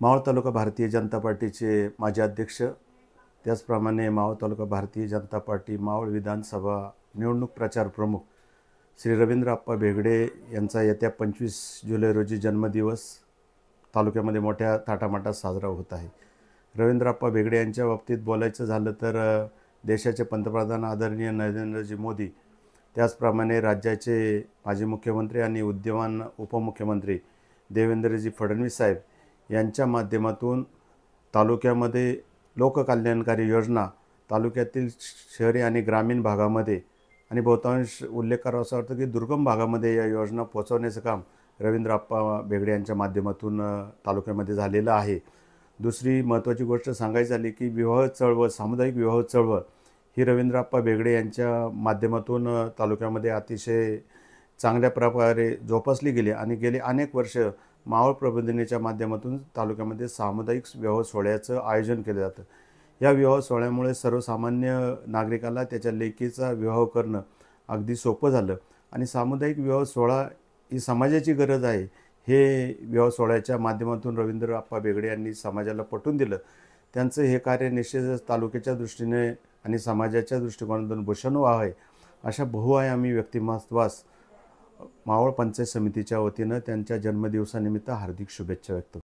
मावळ तालुका भारतीय जनता पार्टीचे माजी अध्यक्ष त्याचप्रमाणे मावळ तालुका भारतीय जनता पार्टी मावळ विधानसभा निवडणूक प्रचार प्रमुख श्री रवींद्र आप्पा भेगडे यांचा येत्या पंचवीस जुलै रोजी जन्मदिवस तालुक्यामध्ये मोठ्या थाटामाटात साजरा होत आहे रवींद्र आप्पा भेगडे यांच्या बाबतीत बोलायचं झालं तर देशाचे पंतप्रधान आदरणीय नरेंद्रजी मोदी त्याचप्रमाणे राज्याचे माजी मुख्यमंत्री आणि उद्यमान उपमुख्यमंत्री देवेंद्रजी फडणवीस साहेब यांच्या माध्यमातून तालुक्यामध्ये लोककल्याणकारी योजना तालुक्यातील शहरी आणि ग्रामीण भागामध्ये आणि बहुतांश उल्लेख करावा असं वाटतं की दुर्गम भागामध्ये या योजना पोचवण्याचं काम रवींद्र आप्पा बेगडे यांच्या माध्यमातून तालुक्यामध्ये झालेलं आहे दुसरी महत्त्वाची गोष्ट सांगायची झाली की विवाह चळवळ सामुदायिक विवाह चळवळ ही रवींद्र आप्पा बेगडे यांच्या माध्यमातून तालुक्यामध्ये अतिशय चांगल्या प्रकारे जोपासली गेली आणि गेली अनेक वर्ष मावळ प्रबंधनेच्या माध्यमातून तालुक्यामध्ये सामुदायिक विवाह सोहळ्याचं आयोजन केलं जातं या विवाह सोहळ्यामुळे सर्वसामान्य नागरिकाला त्याच्या लेकीचा विवाह करणं अगदी सोपं झालं आणि सामुदायिक विवाह सोहळा ही समाजाची गरज आहे हे विवाह सोहळ्याच्या माध्यमातून रवींद्र आप्पा बेगडे यांनी समाजाला पटवून दिलं त्यांचं हे कार्य निश्चितच तालुक्याच्या दृष्टीने आणि समाजाच्या दृष्टिकोनातून भूषण आहे अशा बहुआयामी व्यक्तिमत्वास मावळ पंचायत समितीच्या वतीनं त्यांच्या जन्मदिवसानिमित्त हार्दिक शुभेच्छा व्यक्त